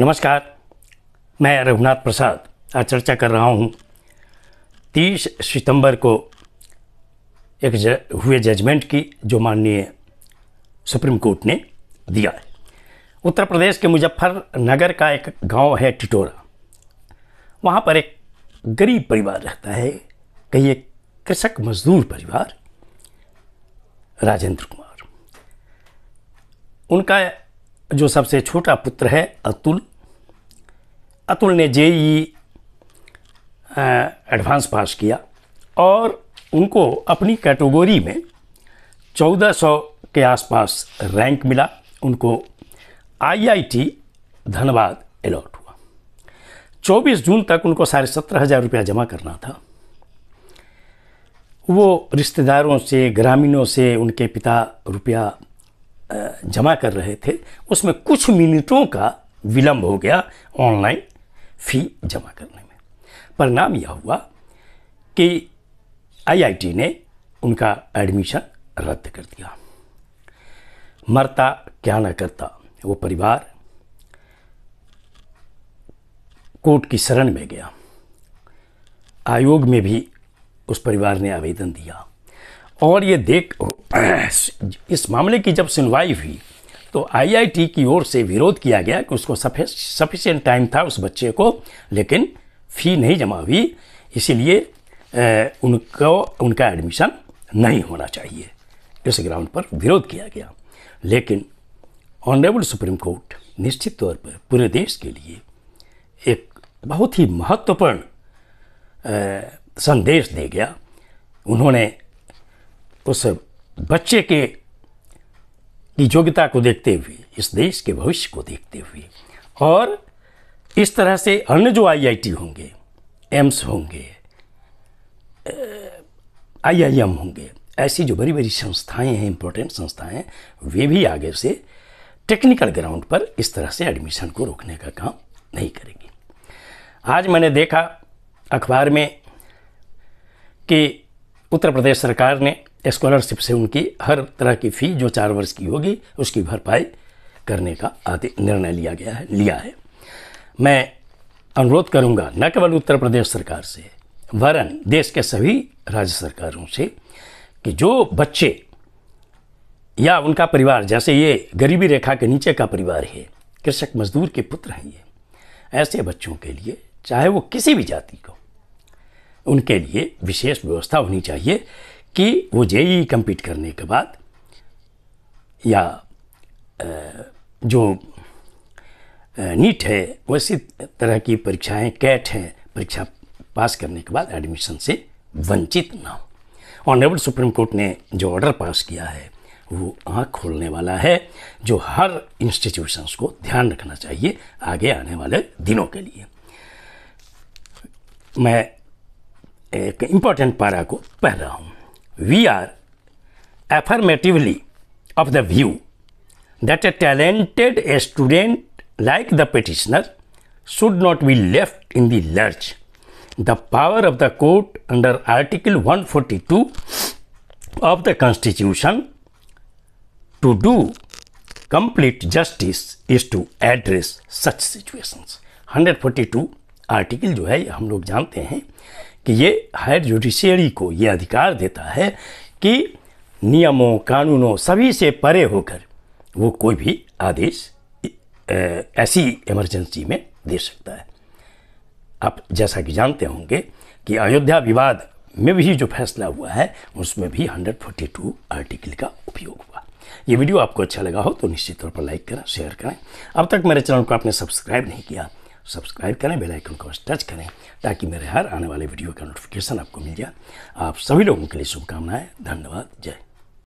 नमस्कार मैं रघुनाथ प्रसाद आज चर्चा कर रहा हूँ 30 सितंबर को एक ज, हुए जजमेंट की जो माननीय सुप्रीम कोर्ट ने दिया है उत्तर प्रदेश के मुजफ्फरनगर का एक गांव है टिटोरा वहाँ पर एक गरीब परिवार रहता है कहिए कृषक मजदूर परिवार राजेंद्र कुमार उनका जो सबसे छोटा पुत्र है अतुल अतुल ने जेई एडवांस पास किया और उनको अपनी कैटेगरी में 1400 के आसपास रैंक मिला उनको आईआईटी धनबाद अलॉट हुआ 24 जून तक उनको साढ़े सत्रह हज़ार रुपया जमा करना था वो रिश्तेदारों से ग्रामीणों से उनके पिता रुपया जमा कर रहे थे उसमें कुछ मिनटों का विलम्ब हो गया ऑनलाइन फ़ी जमा करने में परिणाम यह हुआ कि आईआईटी ने उनका एडमिशन रद्द कर दिया मरता क्या ना करता वो परिवार कोर्ट की शरण में गया आयोग में भी उस परिवार ने आवेदन दिया और ये देख इस मामले की जब सुनवाई हुई तो आईआईटी की ओर से विरोध किया गया कि उसको सफिशियंट टाइम था उस बच्चे को लेकिन फ़ी नहीं जमा हुई इसीलिए उनको उनका एडमिशन नहीं होना चाहिए इस ग्राउंड पर विरोध किया गया लेकिन ऑनरेबल सुप्रीम कोर्ट निश्चित तौर पर पूरे देश के लिए एक बहुत ही महत्वपूर्ण संदेश दे गया उन्होंने उस बच्चे के की योग्यता को देखते हुए इस देश के भविष्य को देखते हुए और इस तरह से अन्य जो आईआईटी होंगे एम्स होंगे आईआईएम होंगे ऐसी जो बड़ी बड़ी संस्थाएं हैं इम्पोर्टेंट संस्थाएं हैं वे भी आगे से टेक्निकल ग्राउंड पर इस तरह से एडमिशन को रोकने का काम नहीं करेगी आज मैंने देखा अखबार में कि उत्तर प्रदेश सरकार ने स्कॉलरशिप से उनकी हर तरह की फ़ी जो चार वर्ष की होगी उसकी भरपाई करने का आदि निर्णय लिया गया है लिया है मैं अनुरोध करूंगा न केवल उत्तर प्रदेश सरकार से वरन देश के सभी राज्य सरकारों से कि जो बच्चे या उनका परिवार जैसे ये गरीबी रेखा के नीचे का परिवार है कृषक मजदूर के पुत्र हैं ये ऐसे बच्चों के लिए चाहे वो किसी भी जाति को उनके लिए विशेष व्यवस्था होनी चाहिए कि वो जेई कम्पीट करने के बाद या जो नीट है वैसी तरह की परीक्षाएं कैट हैं परीक्षा पास करने के बाद एडमिशन से वंचित ना हो ऑनरेबल सुप्रीम कोर्ट ने जो ऑर्डर पास किया है वो आँख खोलने वाला है जो हर इंस्टीट्यूशंस को ध्यान रखना चाहिए आगे आने वाले दिनों के लिए मैं एक इम्पॉर्टेंट पारा को पढ़ रहा हूँ we are affirmatively of the view that a talented a student like the petitioner should not be left in the lurch the power of the court under article 142 forty two of the constitution to do complete justice is to address such situation hundred forty two article जो है हम लोग जानते हैं कि ये higher judiciary को ये अधिकार देता है कि नियमों कानूनों सभी से परे होकर वो कोई भी आदेश ऐसी इमरजेंसी में दे सकता है आप जैसा कि जानते होंगे कि अयोध्या विवाद में भी जो फैसला हुआ है उसमें भी 142 आर्टिकल का उपयोग हुआ ये वीडियो आपको अच्छा लगा हो तो निश्चित तौर पर लाइक करें शेयर करें अब तक मेरे चैनल को आपने सब्सक्राइब नहीं किया सब्सक्राइब करें बेल आइकन को टच करें ताकि मेरे हर आने वाले वीडियो का नोटिफिकेशन आपको मिल जाए आप सभी लोगों के लिए शुभकामनाएं धन्यवाद जय